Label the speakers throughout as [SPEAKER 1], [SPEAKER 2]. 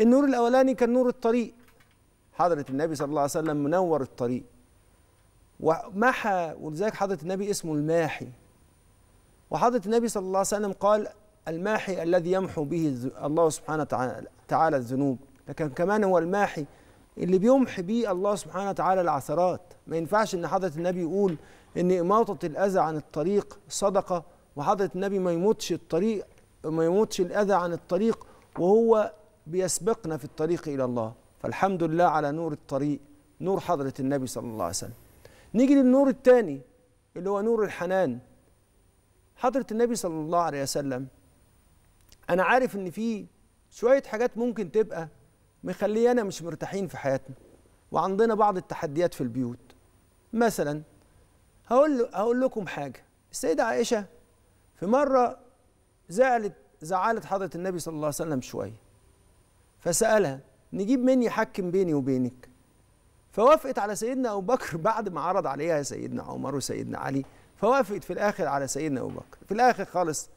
[SPEAKER 1] النور الاولاني كان نور الطريق حضره النبي صلى الله عليه وسلم منور الطريق ومحى ولذلك حضره النبي اسمه الماحي وحضره النبي صلى الله عليه وسلم قال الماحي الذي يمحو به الله سبحانه وتعالى الذنوب لكن كمان هو الماحي اللي بيمحي به الله سبحانه وتعالى العثرات ما ينفعش ان حضره النبي يقول ان اماطه الاذى عن الطريق صدقه وحضره النبي ما يموتش الطريق ما يموتش الاذى عن الطريق وهو بيسبقنا في الطريق إلى الله فالحمد لله على نور الطريق نور حضرة النبي صلى الله عليه وسلم نيجي للنور الثاني اللي هو نور الحنان حضرة النبي صلى الله عليه وسلم أنا عارف إن في شوية حاجات ممكن تبقى مخليانا مش مرتاحين في حياتنا وعندنا بعض التحديات في البيوت مثلا هقول هقول لكم حاجة السيدة عائشة في مرة زعلت زعلت حضرة النبي صلى الله عليه وسلم شوية فسالها نجيب مني يحكم بيني وبينك فوافقت على سيدنا ابو بكر بعد ما عرض عليها سيدنا عمر وسيدنا علي فوافقت في الاخر على سيدنا ابو بكر في الاخر خالص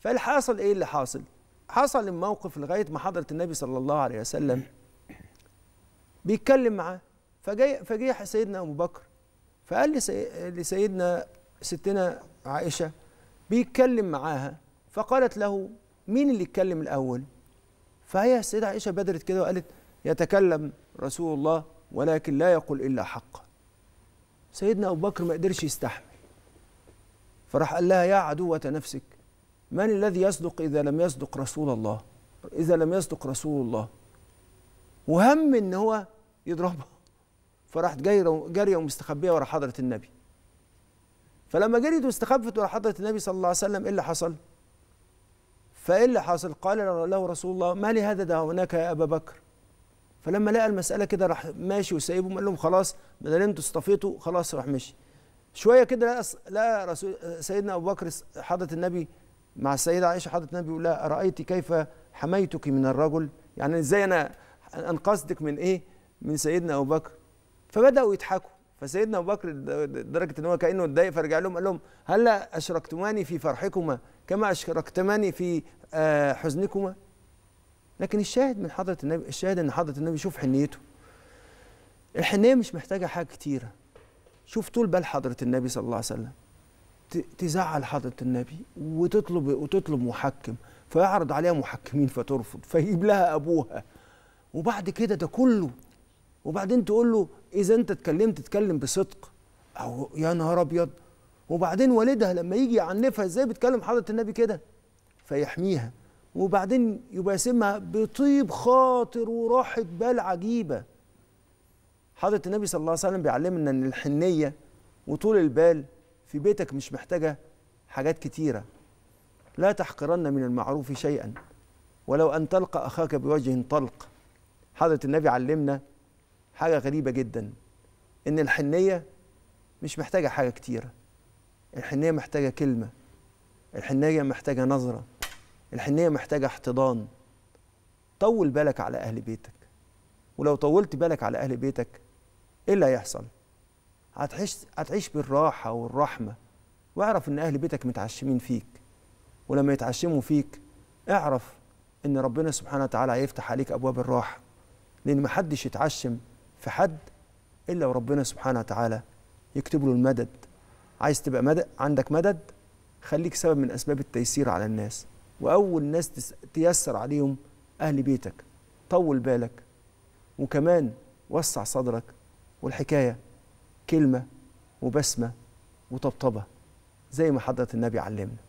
[SPEAKER 1] فالحاصل ايه اللي حاصل حصل الموقف لغايه ما حضره النبي صلى الله عليه وسلم بيتكلم معاه فجاي فجه سيدنا ابو بكر فقال لسيدنا ستنا عائشه بيتكلم معاها فقالت له مين اللي اتكلم الاول فهي السيدة عائشة بدرت كده وقالت يتكلم رسول الله ولكن لا يقول إلا حقا سيدنا أبو بكر ما قدرش يستحمل فراح قال لها يا عدوة نفسك من الذي يصدق إذا لم يصدق رسول الله إذا لم يصدق رسول الله وهم إن هو يضربها فراحت جارية ومستخبية ورا حضرة النبي فلما جريت واستخبت ورا حضرة النبي صلى الله عليه وسلم إيه اللي حصل؟ فإيه اللي حاصل قال له رسول الله ما لي هذا ده هناك يا أبا بكر فلما لقى المسألة كده راح ماشي وسايبهم قال لهم خلاص بدل انتوا استفيتوا خلاص راح مشي شوية كده لقى رسول سيدنا أبو بكر حضرة النبي مع السيدة عائشة حضرة النبي يقول لها أرأيت كيف حميتك من الرجل يعني ازاي أنا أنقذتك من إيه من سيدنا أبو بكر فبدأوا يضحكوا فسيدنا ابو بكر لدرجه ان هو كانه اتضايق فرجع لهم قال لهم هلا اشركتماني في فرحكما كما اشركتماني في آه، حزنكما لكن الشاهد من حضره النبي الشاهد ان حضره النبي شوف حنيته الحنيه مش محتاجه حاجه كتيره شوف طول بال حضره النبي صلى الله عليه وسلم تزعل حضره النبي وتطلب وتطلب محكم فيعرض عليها محكمين فترفض فيجيب لها ابوها وبعد كده ده كله وبعدين تقول له اذا انت اتكلمت اتكلم بصدق او يا نهار ابيض وبعدين والدها لما يجي يعنفها ازاي بتكلم حضره النبي كده فيحميها وبعدين يبقى يسمها بطيب خاطر وراحه بال عجيبه حضره النبي صلى الله عليه وسلم بيعلمنا ان الحنيه وطول البال في بيتك مش محتاجه حاجات كتيره لا تحقرن من المعروف شيئا ولو ان تلقى اخاك بوجه طلق حضره النبي علمنا حاجة غريبة جدا إن الحنية مش محتاجة حاجة كتيرة الحنية محتاجة كلمة الحنية محتاجة نظرة الحنية محتاجة احتضان طول بالك على أهل بيتك ولو طولت بالك على أهل بيتك إيه اللي هيحصل؟ هتعيش هتعيش بالراحة والرحمة واعرف إن أهل بيتك متعشمين فيك ولما يتعشموا فيك اعرف إن ربنا سبحانه وتعالى هيفتح عليك أبواب الراحة لأن محدش يتعشم في حد الا وربنا سبحانه وتعالى يكتب له المدد عايز تبقى مدد عندك مدد خليك سبب من اسباب التيسير على الناس واول ناس تيسر عليهم اهل بيتك طول بالك وكمان وسع صدرك والحكايه كلمه وبسمه وطبطبه زي ما حضره النبي علمنا